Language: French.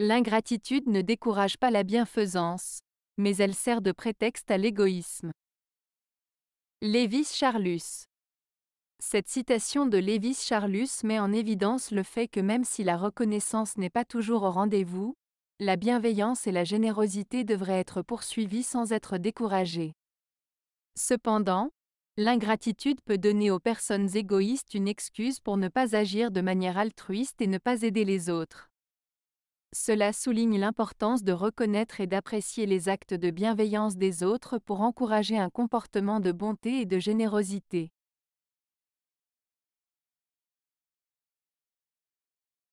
L'ingratitude ne décourage pas la bienfaisance, mais elle sert de prétexte à l'égoïsme. Lévis Charlus Cette citation de Lévis Charlus met en évidence le fait que même si la reconnaissance n'est pas toujours au rendez-vous, la bienveillance et la générosité devraient être poursuivies sans être découragées. Cependant, l'ingratitude peut donner aux personnes égoïstes une excuse pour ne pas agir de manière altruiste et ne pas aider les autres. Cela souligne l'importance de reconnaître et d'apprécier les actes de bienveillance des autres pour encourager un comportement de bonté et de générosité.